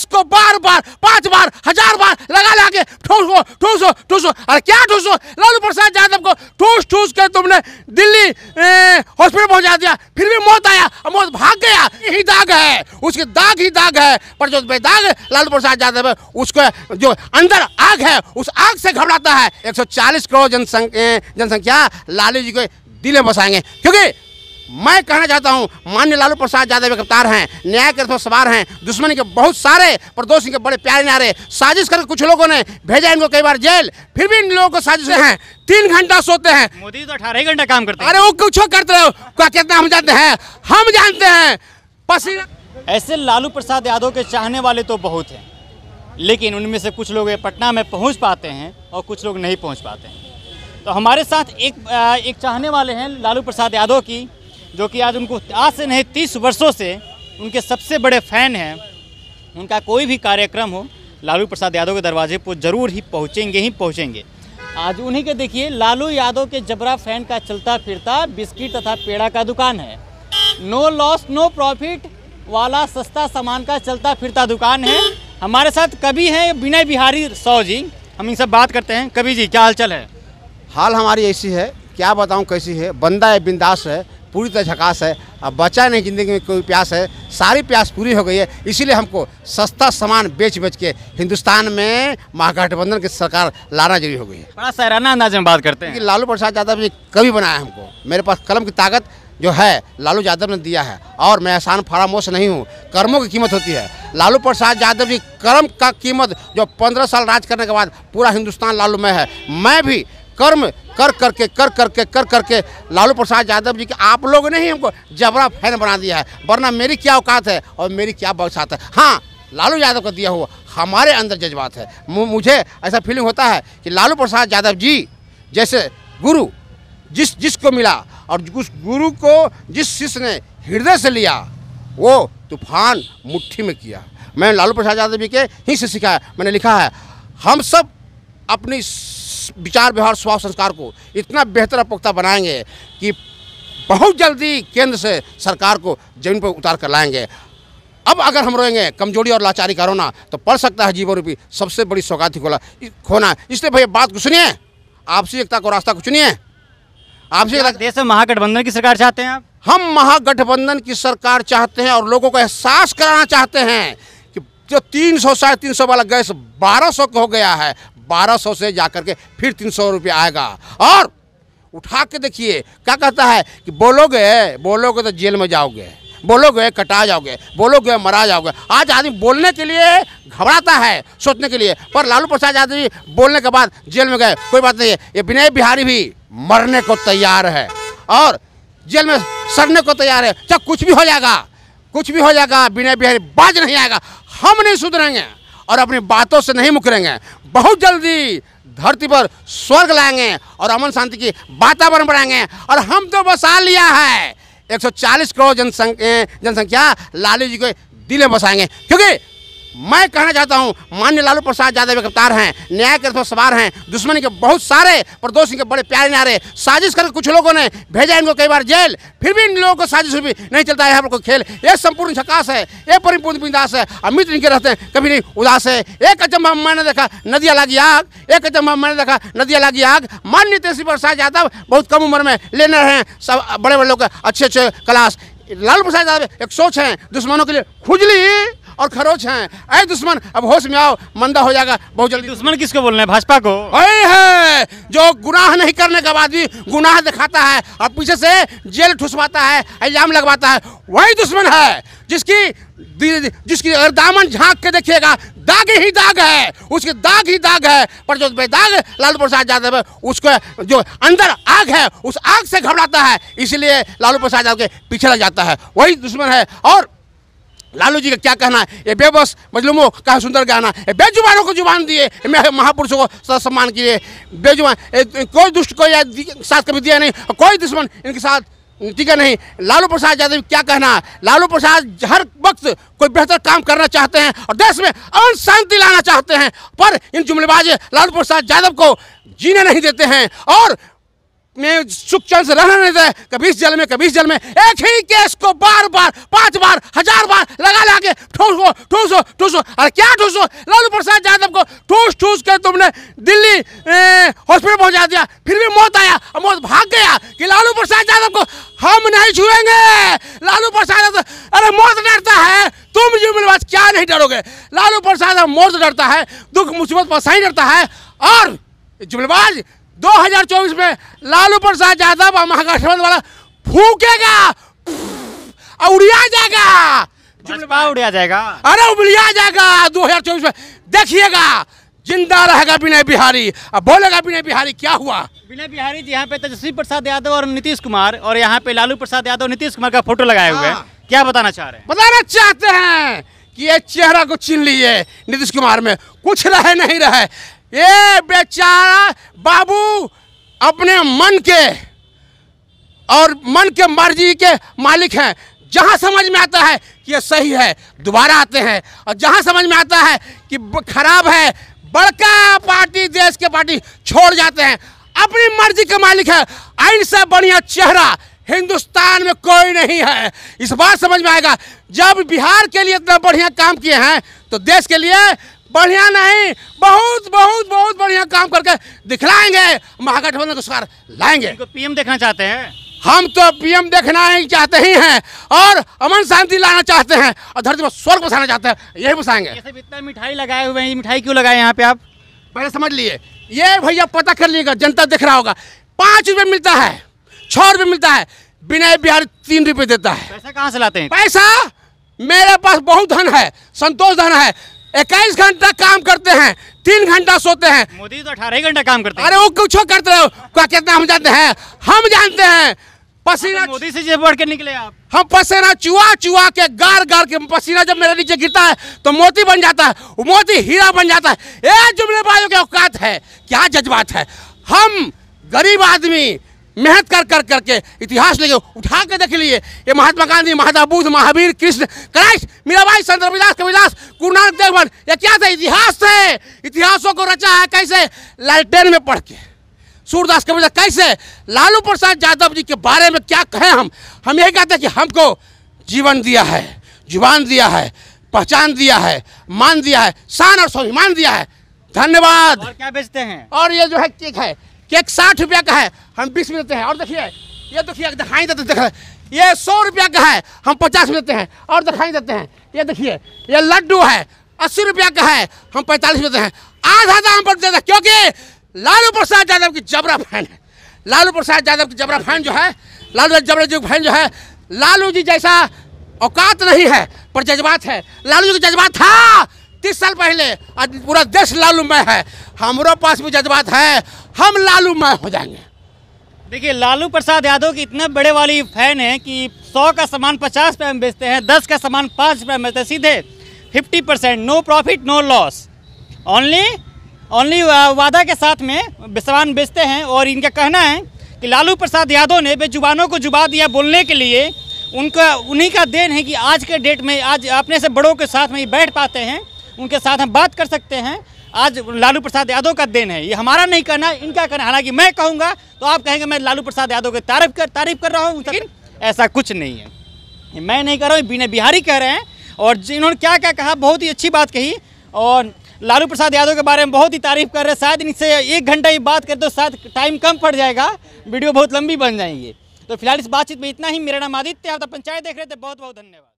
देश को बार बार पांच बार हजार बार लगा लगा के ठूसो ठूसो ठूसो अरे क्या ठूसो लालू प्रसाद यादव को ठूस ठूस कर तुमने दिल्ली हॉस्पिटल पहुंचा दिया फिर भी मौत आया मौत भाग गया यही दाग है उसके दाग ही दाग है पर जो दाग लालू प्रसाद यादव है उसको जो अंदर आग है उस आग से घबराता है एक करोड़ जनसंख्या जनसंख्या लालू जी को दिले बसाएंगे क्योंकि मैं कहना चाहता हूँ मान्य लालू प्रसाद यादव गिरफ्तार हैं न्याय के सवार हैं दुश्मन के बहुत सारे प्रदोष के बड़े प्यारे नारे साजिश करके कुछ लोगों ने भेजा इनको कई बार जेल फिर भी इन लोगों को साजिश है तीन घंटा सोते हैं मोदी तो अठारह घंटा काम करते हैं अरे वो कुछ करते रहो क्या कहते हम जानते हैं हम जानते हैं पसीना ऐसे लालू प्रसाद यादव के चाहने वाले तो बहुत हैं लेकिन उनमें से कुछ लोग पटना में पहुंच पाते हैं और कुछ लोग नहीं पहुंच पाते हैं तो हमारे साथ एक एक चाहने वाले हैं लालू प्रसाद यादव की जो कि आज उनको आज से नहीं तीस वर्षों से उनके सबसे बड़े फैन हैं उनका कोई भी कार्यक्रम हो लालू प्रसाद यादव के दरवाजे पर ज़रूर ही पहुँचेंगे ही पहुँचेंगे आज उन्हीं के देखिए लालू यादव के जबरा फैन का चलता फिरता बिस्किट तथा पेड़ा का दुकान है नो लॉस नो प्रॉफिट वाला सस्ता सामान का चलता फिरता दुकान है हमारे साथ कभी हैं विनय बिहारी सौ जी हम इनसे बात करते हैं कभी जी क्या हालचाल है हाल हमारी ऐसी है क्या बताऊँ कैसी है बंदा है बिंदास है पूरी तरह झकास है अब बचा नहीं ज़िंदगी में कोई प्यास है सारी प्यास पूरी हो गई है इसीलिए हमको सस्ता सामान बेच बेच के हिंदुस्तान में महागठबंधन की सरकार लाना जरूरी हो गई है बड़ा सहराना अंदाज में बात करते हैं कि लालू प्रसाद यादव जी कभी बनाया हमको मेरे पास कलम की ताकत जो है लालू यादव ने दिया है और मैं आसान फरामोश नहीं हूँ कर्मों की कीमत होती है लालू प्रसाद यादव जी कर्म का कीमत जो पंद्रह साल राज करने के बाद पूरा हिंदुस्तान लालू में है मैं भी कर्म कर करके कर करके कर करके लालू प्रसाद यादव जी के आप लोग ने ही हमको जबरा फैन बना दिया है वरना मेरी क्या औकात है और मेरी क्या बसात है हाँ लालू यादव का दिया हुआ हमारे अंदर जज्बात है मुझे ऐसा फीलिंग होता है कि लालू प्रसाद यादव जी जैसे गुरु जिस जिसको मिला और उस गुरु को जिस शिष्य ने हृदय से लिया वो तूफान मुट्ठी में किया मैं लालू प्रसाद यादव जी के ही से सिखाया है मैंने लिखा है हम सब अपनी विचार व्यवहार स्वभाव संस्कार को इतना बेहतर पुख्ता बनाएंगे कि बहुत जल्दी केंद्र से सरकार को जमीन पर उतार कर लाएंगे अब अगर हम रोएंगे कमजोरी और लाचारी का रोना तो पड़ सकता है जीवन रूपी सबसे बड़ी सौगात ही खोला खोना इसलिए भैया बात को सुनिए आपसी एकता को रास्ता को सुनिए आपसी एकता देश में महागठबंधन की सरकार चाहते हैं आप हम महागठबंधन की सरकार चाहते हैं और लोगों को एहसास कराना चाहते हैं जो तीन सौ साढ़े तीन सौ वाला गैस बारह सौ का हो गया है बारह सौ से जा करके फिर तीन सौ रुपया आएगा और उठा के देखिए क्या कहता है कि बोलोगे बोलोगे तो जेल में जाओगे बोलोगे कटा जाओगे बोलोगे मरा जाओगे आज आदमी बोलने के लिए घबराता है सोचने के लिए पर लालू प्रसाद यादव बोलने के बाद जेल में गए कोई बात नहीं है ये विनय बिहारी भी मरने को तैयार है और जेल में सड़ने को तैयार है चाहे कुछ भी हो जाएगा कुछ भी हो जाएगा विनय बिहारी बाज नहीं आएगा हम नहीं सुधरेंगे और अपनी बातों से नहीं मुकरेंगे बहुत जल्दी धरती पर स्वर्ग लाएंगे और अमन शांति की वातावरण बढ़ाएंगे और हम तो बसा लिया है 140 करोड़ जनसंख्या जनसंख्या लालू जी को दिले बसाएंगे क्योंकि मैं कहना चाहता हूँ मान्य लालू प्रसाद यादव गिरफ्तार हैं न्याय के रथ सवार हैं दुश्मन के बहुत सारे प्रदोष सिंह के बड़े प्यारे नारे साजिश कर कुछ लोगों ने भेजा इनको कई बार जेल फिर भी इन लोगों को साजिश भी नहीं चलता है यहाँ पर कोई खेल ये संपूर्ण झकास है ये परिपूर्ण बिंदास है अमित इनके रहते हैं कभी नहीं उदास है एक अचंबा मैंने देखा नदिया लागी आग एक अचंबा मैंने देखा नदिया लागी आग मान्य तेजस्वी प्रसाद यादव बहुत कम उम्र में लेने रहे हैं सब बड़े बड़े लोग अच्छे अच्छे क्लास लालू प्रसाद यादव एक सोच है दुश्मनों के लिए खुजली और खरोच हैं अरे दुश्मन अब होश में आओ मंदा हो जाएगा बहुत जल्दी दुश्मन किसको बोल रहे हैं भाजपा को अरे है जो गुनाह नहीं करने का आदमी गुनाह दिखाता है और पीछे से जेल ठुसवाता है इल्जाम लगवाता है वही दुश्मन है जिसकी जिसकी अगर दामन झांक के देखिएगा दाग ही दाग है उसके दाग ही दाग है पर जो बेदाग लालू प्रसाद यादव है उसको जो अंदर आग है उस आग से घबराता है इसलिए लालू प्रसाद यादव के पीछे लग जाता है वही दुश्मन है और लालू जी का क्या कहना है ये बेबस मजलूमों का सुंदर गाना है बेजुबानों को जुबान दिए महापुरुषों को सम्मान किए बेजुबान कोई दुष्ट को साथ कभी दिया नहीं कोई दुश्मन इनके साथ ठीक है नहीं लालू प्रसाद यादव क्या कहना लालू प्रसाद हर वक्त कोई बेहतर काम करना चाहते हैं और देश में अमन शांति लाना चाहते हैं पर इन जुमलेबाज लालू प्रसाद यादव को जीने नहीं देते हैं और में सुख चल से रहना नहीं था कभी इस जल में कभी इस जल में एक ही केस को बार बार पांच बार हजार बार लगा लगा के ठूसो ठूसो ठूसो अरे क्या ठूसो लालू प्रसाद यादव को ठूस ठूस के तुमने दिल्ली हॉस्पिटल पहुंचा दिया फिर भी मौत आया और मौत भाग गया कि लालू प्रसाद यादव को हम नहीं छुएंगे लालू प्रसाद यादव अरे मौत डरता है तुम जिम्मेवार क्या नहीं डरोगे लालू प्रसाद यादव मौत डरता है दुख मुसीबत पर सही डरता है और जुमलेबाज 2024 में लालू प्रसाद यादव और महागठबंधन वाला फूकेगा उड़िया जाएगा जुमला उड़िया जाएगा अरे उड़िया जाएगा 2024 में देखिएगा जिंदा रहेगा विनय बिहारी अब बोलेगा विनय बिहारी क्या हुआ विनय बिहारी जी यहाँ पे तेजस्वी प्रसाद यादव और नीतीश कुमार और यहाँ पे लालू प्रसाद यादव नीतीश कुमार का फोटो लगाए हुए हैं हाँ। क्या बताना चाह रहे हैं बताना चाहते हैं कि ये चेहरा को छीन लिए नीतीश कुमार में कुछ रहे नहीं रहे ये बेचारा बाबू अपने मन के और मन के मर्जी के मालिक हैं जहाँ समझ में आता है कि ये सही है दोबारा आते हैं और जहाँ समझ में आता है कि खराब है बड़का पार्टी देश के पार्टी छोड़ जाते हैं अपनी मर्जी के मालिक है आइन से बढ़िया चेहरा हिंदुस्तान में कोई नहीं है इस बात समझ में आएगा जब बिहार के लिए इतना बढ़िया काम किए हैं तो देश के लिए बढ़िया नहीं बहुत बहुत बहुत बढ़िया काम करके दिखलाएंगे महागठबंधन को सरकार लाएंगे पीएम देखना चाहते हैं हम तो पीएम देखना ही चाहते ही हैं और अमन शांति लाना चाहते हैं और धरती पर स्वर्ग बसाना चाहते हैं यही बसाएंगे इतना मिठाई लगाए हुए हैं मिठाई क्यों लगाए यहाँ पे आप पहले समझ लिए ये भैया पता कर लीजिएगा जनता देख रहा होगा पाँच रुपये मिलता है छः रुपये मिलता है विनय बिहार तीन रुपये देता है पैसा कहाँ से लाते हैं पैसा मेरे पास बहुत धन है संतोष धन है इक्कीस घंटा काम करते हैं तीन घंटा सोते हैं मोदी तो अठारह घंटा काम करते हैं अरे वो कुछ करते हो क्या कितना हम जानते हैं हम जानते हैं पसीना मोदी से जब बढ़ के निकले आप हम पसीना चुआ चुआ के गार गार के पसीना जब मेरे नीचे गिरता है तो मोती बन जाता है मोती हीरा बन जाता है ये जुमलेबाजों के औकात है क्या जज्बात है हम गरीब आदमी मेहनत कर कर करके इतिहास लेके उठा के देख लिए ये महात्मा गांधी महात्मा बुद्ध महावीर कृष्ण क्राइस्ट मीराबाई चंद्र रविदास कविदास गुरु नानक देव ये क्या था इतिहास है इतिहासों को रचा है कैसे लालटेन में पढ़ के सूरदास कविदास कैसे लालू प्रसाद यादव जी के बारे में क्या कहें हम हम यही कहते हैं कि हमको जीवन दिया है जुबान दिया है पहचान दिया है मान दिया है शान और स्वाभिमान दिया है धन्यवाद और क्या बेचते हैं और ये जो है ठीक है केक साठ रुपया का है हम बीस में देते हैं और देखिए ये देखिए दिखाई देते देख ये सौ रुपया का है हम पचास में देते हैं और दिखाई देते हैं ये देखिए ये लड्डू है अस्सी रुपया का है हम पैंतालीस में देते हैं आधा दाम पर देते हैं क्योंकि लालू प्रसाद यादव की जबरा फैन है लालू प्रसाद यादव की जबरा फैन जो है लालू जबरा जी फैन जो है लालू जी जैसा औकात नहीं है पर जज्बात है लालू जी का जज्बात था तीस साल पहले आज पूरा देश लालूमय है हमारे पास भी जज्बात है हम लालूमय हो जाएंगे देखिए लालू प्रसाद यादव की इतने बड़े वाली फैन है कि सौ का सामान पचास रुपये में बेचते हैं दस का सामान पाँच रुपये में बेचते हैं सीधे fifty percent no profit no loss only only वादा के साथ में सामान बेचते हैं और इनका कहना है कि लालू प्रसाद यादव ने बेजुबानों को जुबा दिया बोलने के लिए उनका उन्हीं का देन है कि आज के डेट में आज अपने से बड़ों के साथ में बैठ पाते हैं उनके साथ हम बात कर सकते हैं आज लालू प्रसाद यादव का दिन है ये हमारा नहीं कहना इनका कहना हालांकि मैं कहूँगा तो आप कहेंगे मैं लालू प्रसाद यादव की तारीफ कर तारीफ कर रहा हूँ लेकिन ऐसा कुछ नहीं है मैं नहीं कह रहा हूँ बीने बिहारी कह रहे हैं और जिन्होंने क्या क्या कहा बहुत ही अच्छी बात कही और लालू प्रसाद यादव के बारे में बहुत ही तारीफ कर रहे हैं शायद इनसे एक घंटा ही बात करें तो शायद टाइम कम पड़ जाएगा वीडियो बहुत लंबी बन जाएंगे तो फिलहाल इस बातचीत में इतना ही मेरा नाम आदित्य आप पंचायत देख रहे थे बहुत बहुत धन्यवाद